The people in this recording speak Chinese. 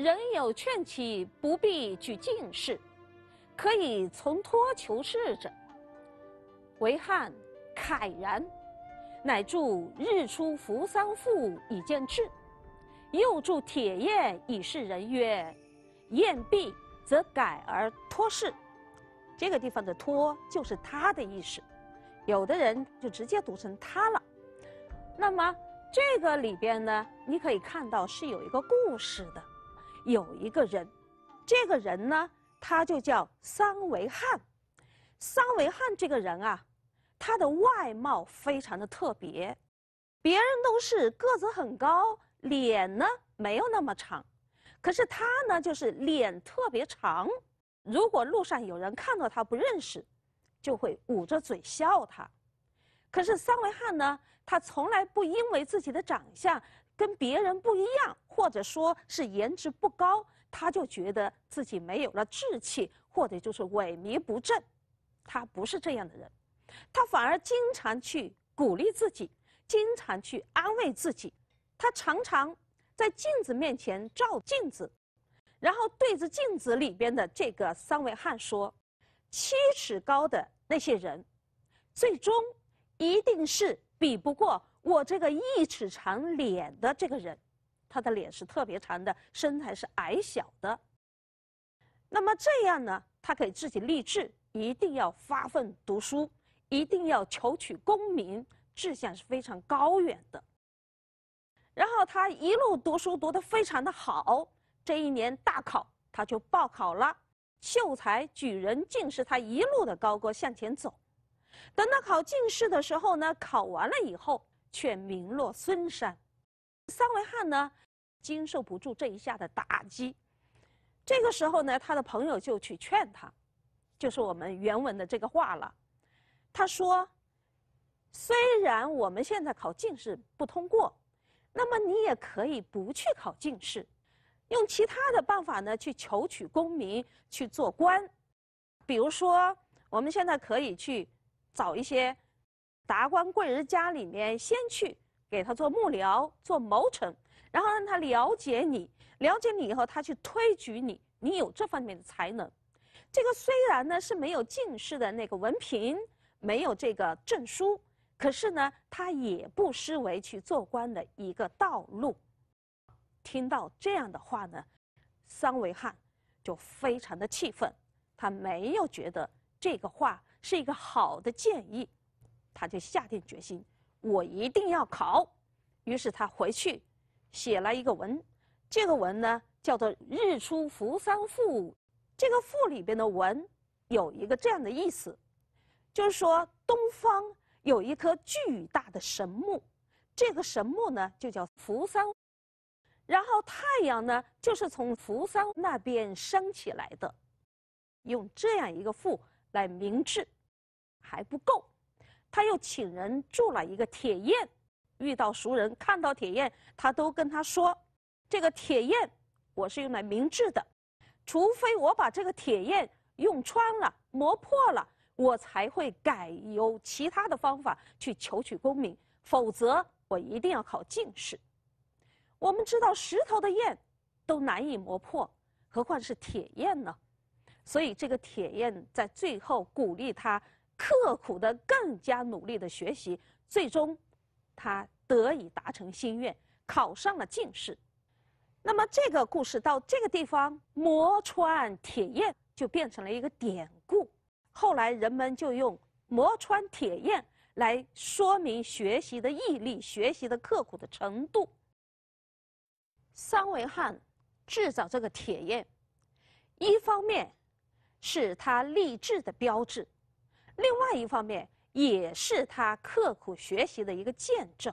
人有劝其不必举进士，可以从托求仕者，维汉慨然，乃著《日出扶桑赋》以见志，又著《铁砚》以示人曰：“砚毕则改而托仕。”这个地方的“托”就是他的意思。有的人就直接读成“他”了。那么这个里边呢，你可以看到是有一个故事的。有一个人，这个人呢，他就叫桑维汉。桑维汉这个人啊，他的外貌非常的特别，别人都是个子很高，脸呢没有那么长，可是他呢就是脸特别长。如果路上有人看到他不认识，就会捂着嘴笑他。可是桑维汉呢，他从来不因为自己的长相。跟别人不一样，或者说是颜值不高，他就觉得自己没有了志气，或者就是萎靡不振。他不是这样的人，他反而经常去鼓励自己，经常去安慰自己。他常常在镜子面前照镜子，然后对着镜子里边的这个三位汉说：“七尺高的那些人，最终一定是比不过。”我这个一尺长脸的这个人，他的脸是特别长的，身材是矮小的。那么这样呢，他给自己立志，一定要发奋读书，一定要求取功名，志向是非常高远的。然后他一路读书读得非常的好，这一年大考他就报考了秀才、举人、进士，他一路的高歌向前走。等到考进士的时候呢，考完了以后。却名落孙山，桑维汉呢，经受不住这一下的打击。这个时候呢，他的朋友就去劝他，就是我们原文的这个话了。他说：“虽然我们现在考进士不通过，那么你也可以不去考进士，用其他的办法呢去求取功名，去做官。比如说，我们现在可以去找一些。”达官贵人家里面先去给他做幕僚、做谋臣，然后让他了解你，了解你以后他去推举你，你有这方面的才能。这个虽然呢是没有进士的那个文凭，没有这个证书，可是呢，他也不失为去做官的一个道路。听到这样的话呢，桑维汉就非常的气愤，他没有觉得这个话是一个好的建议。他就下定决心，我一定要考。于是他回去，写了一个文。这个文呢叫做《日出扶桑赋》。这个赋里边的文有一个这样的意思，就是说东方有一棵巨大的神木，这个神木呢就叫扶桑，然后太阳呢就是从扶桑那边升起来的。用这样一个赋来明志，还不够。他又请人铸了一个铁砚，遇到熟人看到铁砚，他都跟他说：“这个铁砚，我是用来明志的，除非我把这个铁砚用穿了、磨破了，我才会改由其他的方法去求取功名，否则我一定要考进士。”我们知道石头的砚都难以磨破，何况是铁砚呢？所以这个铁砚在最后鼓励他。刻苦的、更加努力的学习，最终，他得以达成心愿，考上了进士。那么，这个故事到这个地方，磨穿铁砚就变成了一个典故。后来，人们就用磨穿铁砚来说明学习的毅力、学习的刻苦的程度。桑维汉制造这个铁砚，一方面是他励志的标志。另外一方面，也是他刻苦学习的一个见证。